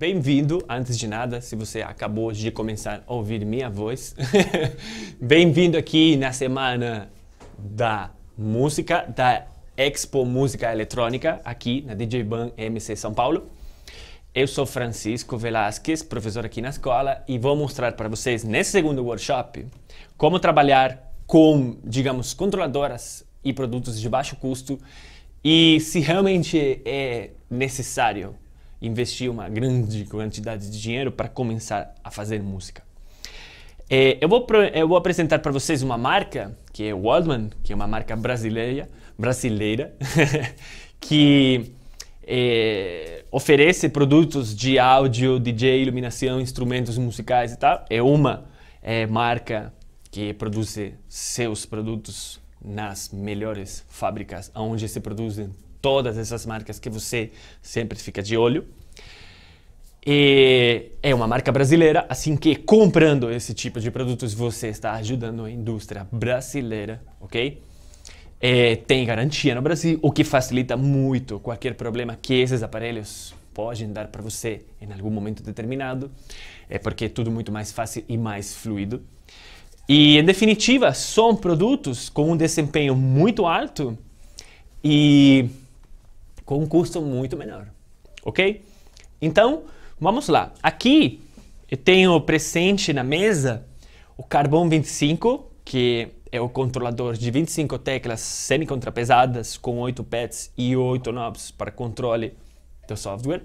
Bem-vindo, antes de nada, se você acabou de começar a ouvir minha voz, bem-vindo aqui na semana da música, da Expo Música Eletrônica, aqui na DJ Ban MC São Paulo. Eu sou Francisco Velasquez, professor aqui na escola, e vou mostrar para vocês nesse segundo workshop como trabalhar com, digamos, controladoras e produtos de baixo custo e se realmente é necessário investir uma grande quantidade de dinheiro para começar a fazer música. É, eu, vou eu, vou apresentar para vocês uma marca, que é Waldman, que é uma marca brasileira, brasileira que é, oferece produtos de áudio, DJ, iluminação, instrumentos musicais e tal. É uma é, marca que produz seus produtos nas melhores fábricas onde se produzem todas essas marcas que você sempre fica de olho. E é uma marca brasileira, assim que comprando esse tipo de produtos você está ajudando a indústria brasileira, ok? É, tem garantia no Brasil, o que facilita muito qualquer problema que esses aparelhos podem dar para você em algum momento determinado. É porque é tudo muito mais fácil e mais fluido. E em definitiva, são produtos com um desempenho muito alto e com um custo muito menor, ok? Então, vamos lá. Aqui eu tenho presente na mesa o Carbon 25, que é o controlador de 25 teclas semi-contrapesadas com 8 pads e 8 knobs para controle do software.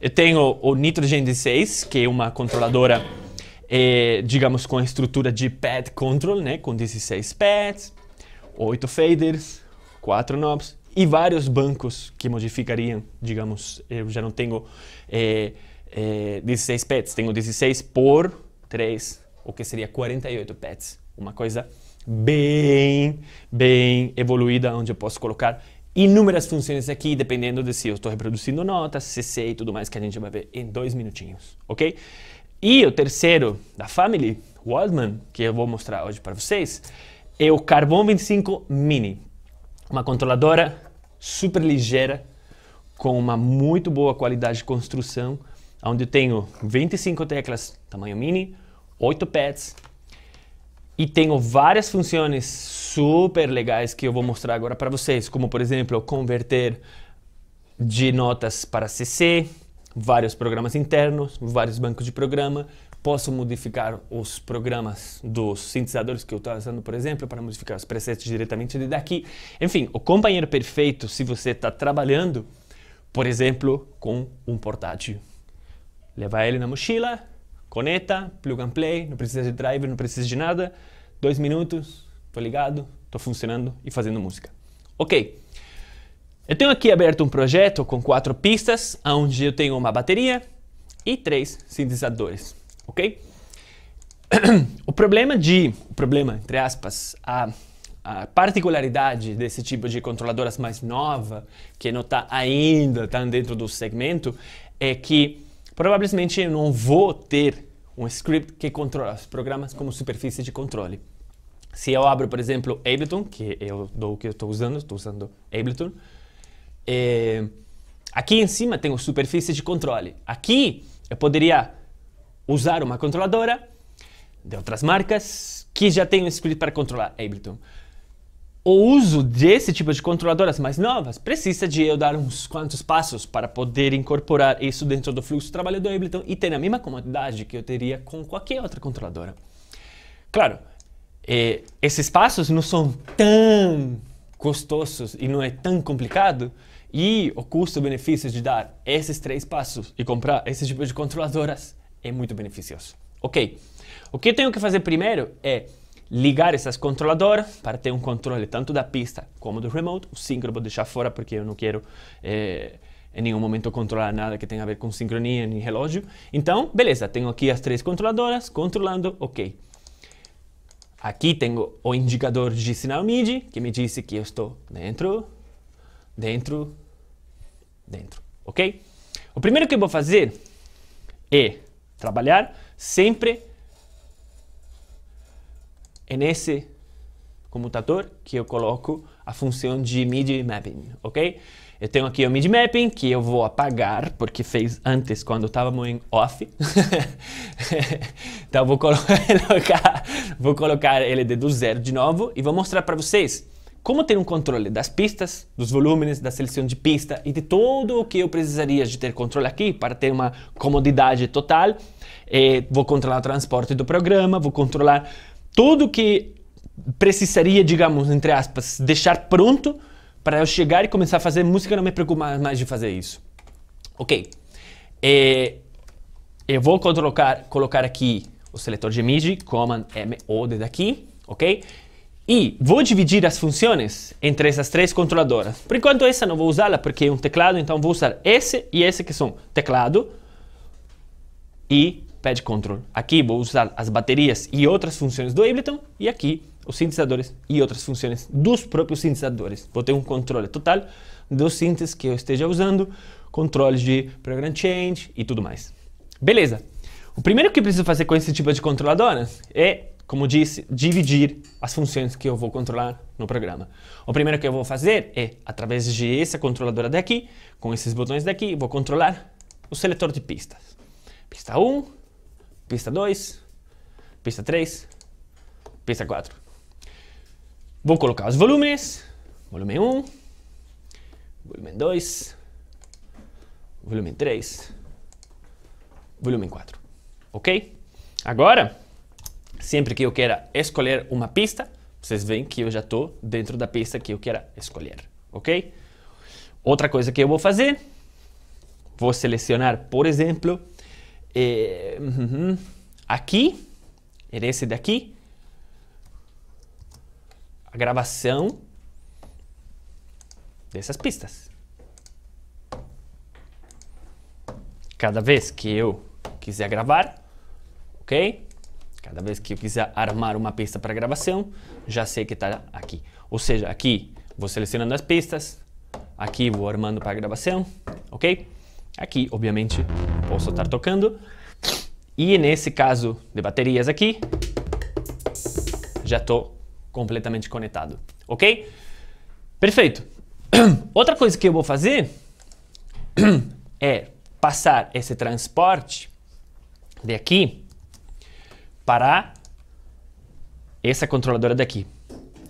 Eu tenho o Nitrogen 16, que é uma controladora é, digamos, com a estrutura de pad control, né, com 16 pads, 8 faders, 4 knobs e vários bancos que modificariam, digamos, eu já não tenho é, é, 16 pads, tenho 16 por 3, o que seria 48 pads, uma coisa bem, bem evoluída, onde eu posso colocar inúmeras funções aqui, dependendo de se eu estou reproduzindo notas, CC e tudo mais, que a gente vai ver em dois minutinhos, ok? E o terceiro da family, Waldman, que eu vou mostrar hoje para vocês, é o Carbon 25 Mini. Uma controladora super ligeira, com uma muito boa qualidade de construção, onde eu tenho 25 teclas tamanho mini, 8 pads, e tenho várias funções super legais que eu vou mostrar agora para vocês, como por exemplo, converter de notas para CC, vários programas internos, vários bancos de programa. Posso modificar os programas dos sintetizadores que eu estou usando, por exemplo, para modificar os presets diretamente de daqui. Enfim, o companheiro perfeito se você está trabalhando, por exemplo, com um portátil. Levar ele na mochila, conecta, plug and play, não precisa de driver, não precisa de nada. Dois minutos, estou ligado, estou funcionando e fazendo música. Ok. Eu tenho aqui aberto um projeto com quatro pistas, onde eu tenho uma bateria e três sintetizadores, ok? o problema de, o problema entre aspas, a, a particularidade desse tipo de controladoras mais nova, que não está ainda tá dentro do segmento, é que provavelmente eu não vou ter um script que controla os programas como superfície de controle. Se eu abro, por exemplo, Ableton, que é o que eu estou usando, estou usando Ableton, é, aqui em cima tem a superfície de controle. Aqui eu poderia usar uma controladora de outras marcas que já tenho escolhido para controlar Ableton. O uso desse tipo de controladoras mais novas precisa de eu dar uns quantos passos para poder incorporar isso dentro do fluxo de trabalho do Ableton e ter a mesma comodidade que eu teria com qualquer outra controladora. Claro, é, esses passos não são tão custosos e não é tão complicado, e o custo-benefício de dar esses três passos e comprar esses tipos de controladoras é muito beneficioso. Ok, o que tenho que fazer primeiro é ligar essas controladoras para ter um controle tanto da pista como do remote. O síncrono vou deixar fora porque eu não quero é, em nenhum momento controlar nada que tenha a ver com sincronia nem relógio. Então, beleza, tenho aqui as três controladoras controlando, ok. Aqui tenho o indicador de sinal MIDI que me disse que eu estou dentro, dentro dentro, ok? O primeiro que eu vou fazer é trabalhar sempre nesse comutador que eu coloco a função de mid mapping, ok? Eu tenho aqui o mid mapping que eu vou apagar porque fez antes quando estávamos em off. então vou colocar, vou colocar ele do zero de novo e vou mostrar para vocês como ter um controle das pistas, dos volumes, da seleção de pista e de tudo o que eu precisaria de ter controle aqui para ter uma comodidade total. E eh, vou controlar o transporte do programa, vou controlar tudo que precisaria, digamos, entre aspas, deixar pronto para eu chegar e começar a fazer música, não me preocupar mais de fazer isso. Ok. E eh, eu vou colocar, colocar aqui o seletor de MIDI, Command M, O, daqui, ok? E vou dividir as funções entre essas três controladoras. Por enquanto essa não vou usá-la porque é um teclado, então vou usar esse e esse que são teclado e pad control. Aqui vou usar as baterias e outras funções do Ableton e aqui os sintetizadores e outras funções dos próprios sintetizadores. Vou ter um controle total dos sintes que eu esteja usando, controles de program change e tudo mais. Beleza. O primeiro que preciso fazer com esse tipo de controladoras é como disse, dividir as funções que eu vou controlar no programa. O primeiro que eu vou fazer é, através de essa controladora daqui, com esses botões daqui, vou controlar o seletor de pistas. Pista 1, pista 2, pista 3, pista 4. Vou colocar os volumes, volume 1, volume 2, volume 3, volume 4, ok? Agora, sempre que eu quero escolher uma pista, vocês veem que eu já estou dentro da pista que eu quero escolher, ok? Outra coisa que eu vou fazer, vou selecionar, por exemplo, eh, uhum, aqui, esse daqui, a gravação dessas pistas. Cada vez que eu quiser gravar, ok? Cada vez que eu quiser armar uma pista para gravação, já sei que está aqui. Ou seja, aqui vou selecionando as pistas, aqui vou armando para gravação, ok? Aqui, obviamente, posso estar tocando. E nesse caso de baterias aqui, já estou completamente conectado, ok? Perfeito. Outra coisa que eu vou fazer é passar esse transporte de aqui para essa controladora daqui.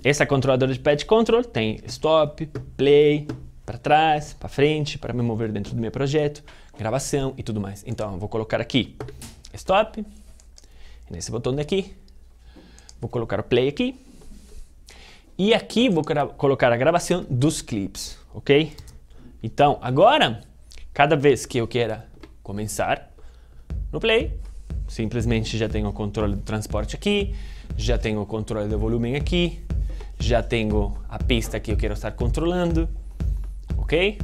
Essa controladora de pad control tem stop, play, para trás, para frente, para me mover dentro do meu projeto, gravação e tudo mais. Então, eu vou colocar aqui stop, nesse botão daqui, vou colocar o play aqui, e aqui vou colocar a gravação dos clips, ok? Então, agora, cada vez que eu queira começar no play, simplesmente já tenho o controle do transporte aqui, já tenho o controle do volume aqui, já tenho a pista que eu quero estar controlando, ok?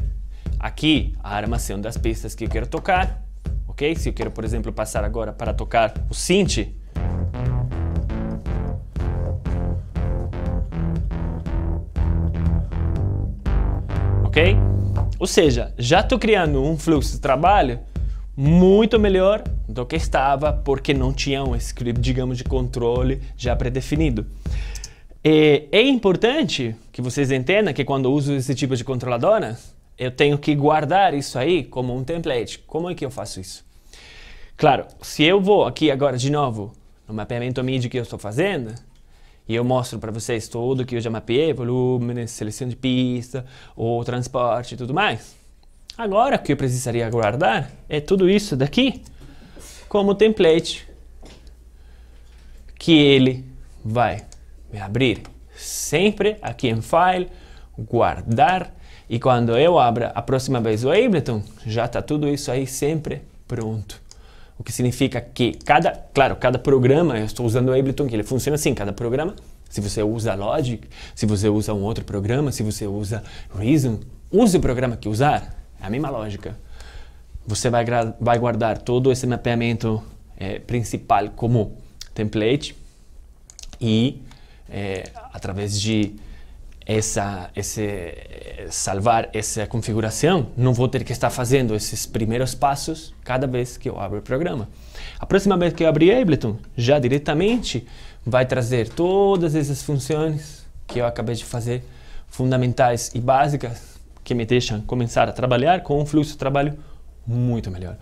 Aqui a armação das pistas que eu quero tocar, ok? Se eu quero, por exemplo, passar agora para tocar o synth, ok? Ou seja, já estou criando um fluxo de trabalho muito melhor do que estava porque não tinha um script, digamos, de controle já predefinido. definido é importante que vocês entendam que quando eu uso esse tipo de controladora, eu tenho que guardar isso aí como um template. Como é que eu faço isso? Claro, se eu vou aqui agora de novo no mapeamento MIDI que eu estou fazendo, e eu mostro para vocês tudo que eu já mapeei, volume, seleção de pista, o transporte e tudo mais. Agora o que eu precisaria guardar é tudo isso daqui como template que ele vai abrir sempre aqui em File, guardar e quando eu abra a próxima vez o Ableton, já está tudo isso aí sempre pronto. O que significa que cada, claro, cada programa, eu estou usando o Ableton, que ele funciona assim, cada programa, se você usa Logic, se você usa um outro programa, se você usa Reason, use o programa que usar, é a mesma lógica você vai, vai guardar todo esse mapeamento é, principal como template e é, através de essa, esse, salvar essa configuração, não vou ter que estar fazendo esses primeiros passos cada vez que eu abro o programa. A próxima vez que eu abrir Ableton, já diretamente vai trazer todas essas funções que eu acabei de fazer, fundamentais e básicas, que me deixam começar a trabalhar com o fluxo de trabalho muito melhor.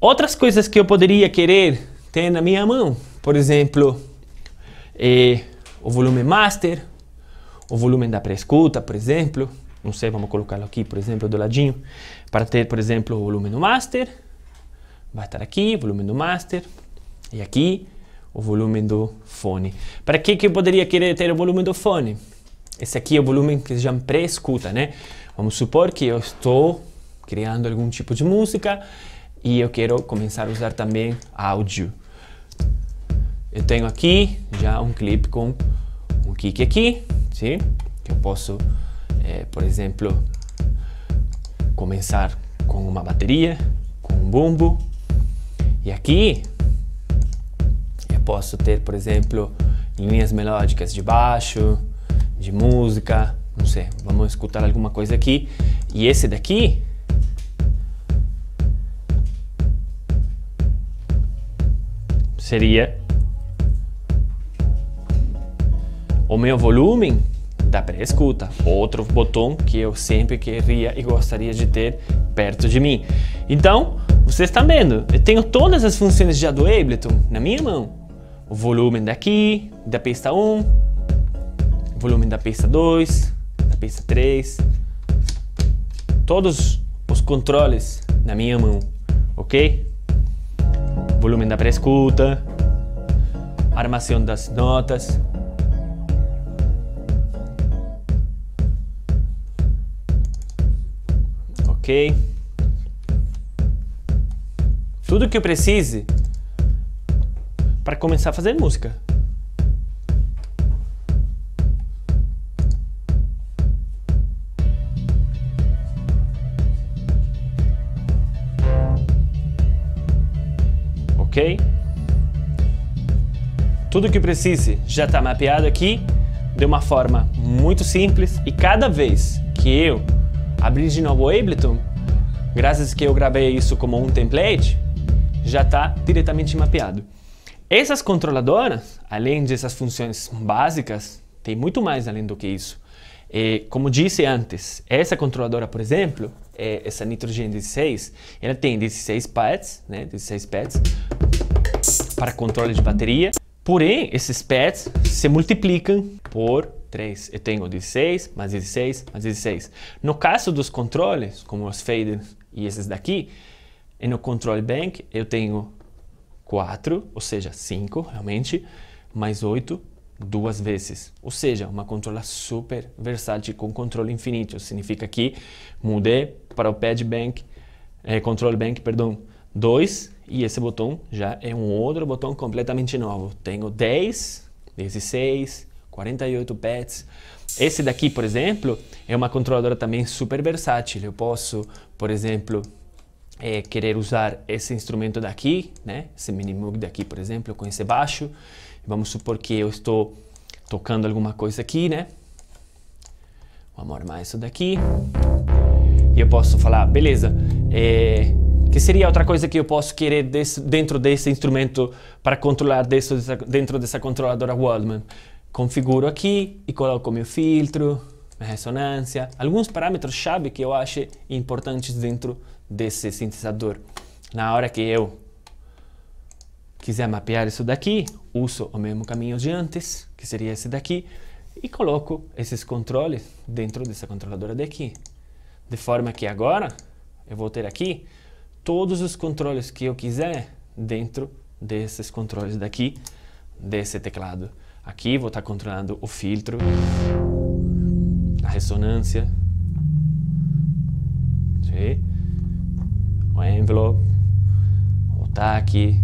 Outras coisas que eu poderia querer ter na minha mão, por exemplo, é o volume master, o volume da pré-escuta, por exemplo, não sei, vamos colocá-lo aqui, por exemplo, do ladinho, para ter, por exemplo, o volume no master, vai estar aqui, volume do master, e aqui, o volume do fone. Para que, que eu poderia querer ter o volume do fone? Esse aqui é o volume que se chama pré-escuta, né? Vamos supor que eu estou criando algum tipo de música e eu quero começar a usar também áudio. Eu tenho aqui já um clipe com um kick aqui, sim? que eu posso, é, por exemplo, começar com uma bateria, com um bumbo. E aqui eu posso ter, por exemplo, linhas melódicas de baixo, de música, não sei, vamos escutar alguma coisa aqui. E esse daqui seria o meu volume da pré-escuta, outro botão que eu sempre queria e gostaria de ter perto de mim. Então, vocês estão vendo, eu tenho todas as funções já do Ableton na minha mão. O volume daqui, da pista 1, volume da pista 2, da pista 3, todos os controles na minha mão, ok? volume da pré-escuta, armação das notas. Ok? Tudo que eu precise para começar a fazer música. ok? Tudo que precise já está mapeado aqui de uma forma muito simples e cada vez que eu abrir de novo o Ableton, graças que eu gravei isso como um template, já está diretamente mapeado. Essas controladoras, além dessas funções básicas, tem muito mais além do que isso. É, como disse antes, essa controladora, por exemplo, é, essa Nitrogen 16, ela tem 16 pads, né, 16 pads para controle de bateria. Porém, esses pads se multiplicam por 3. Eu tenho 16, mais 16, mais 16. No caso dos controles, como os faders e esses daqui, no control bank eu tenho 4, ou seja, 5 realmente, mais 8, duas vezes. Ou seja, uma controla super versátil com controle infinito. Significa que mudei para o Pad Bank, eh, Control Bank, perdão, 2 e esse botão já é um outro botão completamente novo. Tenho 10, 16, 48 pads. Esse daqui, por exemplo, é uma controladora também super versátil. Eu posso, por exemplo, é, querer usar esse instrumento daqui, né? Esse mini mug daqui, por exemplo, com esse baixo. Vamos supor que eu estou tocando alguma coisa aqui, né? Vamos armar isso daqui. E eu posso falar, beleza, é, que seria outra coisa que eu posso querer desse, dentro desse instrumento para controlar desse, dentro dessa controladora Waldman? Configuro aqui e coloco meu filtro, minha ressonância, alguns parâmetros-chave que eu acho importantes dentro desse sintetizador. Na hora que eu quiser mapear isso daqui, uso o mesmo caminho de antes, que seria esse daqui, e coloco esses controles dentro dessa controladora daqui. De forma que agora eu vou ter aqui todos os controles que eu quiser dentro desses controles daqui, desse teclado. Aqui vou estar controlando o filtro, a ressonância, o envelope, o taque,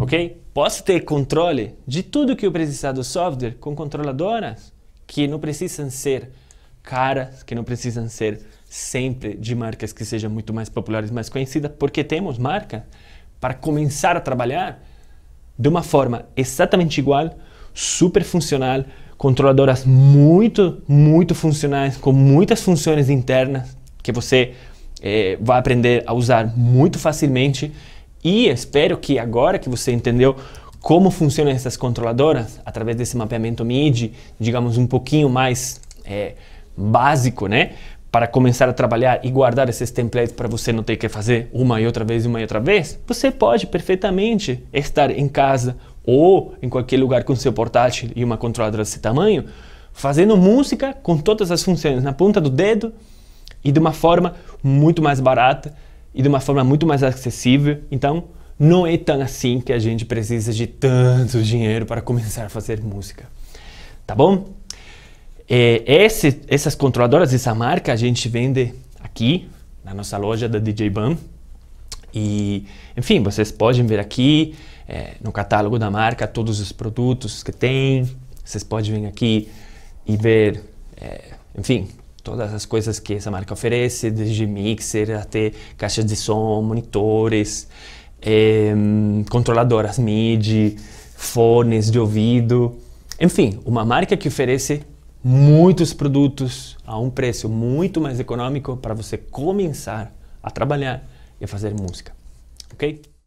Ok? Posso ter controle de tudo que eu precisar do software com controladoras que não precisam ser caras, que não precisam ser sempre de marcas que sejam muito mais populares, mais conhecidas, porque temos marca para começar a trabalhar de uma forma exatamente igual, super funcional, controladoras muito, muito funcionais, com muitas funções internas que você é, vai aprender a usar muito facilmente. E espero que agora que você entendeu como funcionam essas controladoras, através desse mapeamento MIDI, digamos um pouquinho mais é, básico, né? Para começar a trabalhar e guardar esses templates para você não ter que fazer uma e outra vez, uma e outra vez, você pode perfeitamente estar em casa ou em qualquer lugar com seu portátil e uma controladora desse tamanho, fazendo música com todas as funções na ponta do dedo e de uma forma muito mais barata e de uma forma muito mais acessível. Então, não é tão assim que a gente precisa de tanto dinheiro para começar a fazer música. Tá bom? É, esse, essas controladoras, essa marca, a gente vende aqui na nossa loja da DJ Bam. E, enfim, vocês podem ver aqui é, no catálogo da marca todos os produtos que tem. Vocês podem vir aqui e ver, é, enfim, todas as coisas que essa marca oferece, desde mixer até caixas de som, monitores, é, controladoras MIDI, fones de ouvido. Enfim, uma marca que oferece muitos produtos a um preço muito mais econômico para você começar a trabalhar e a fazer música. Ok?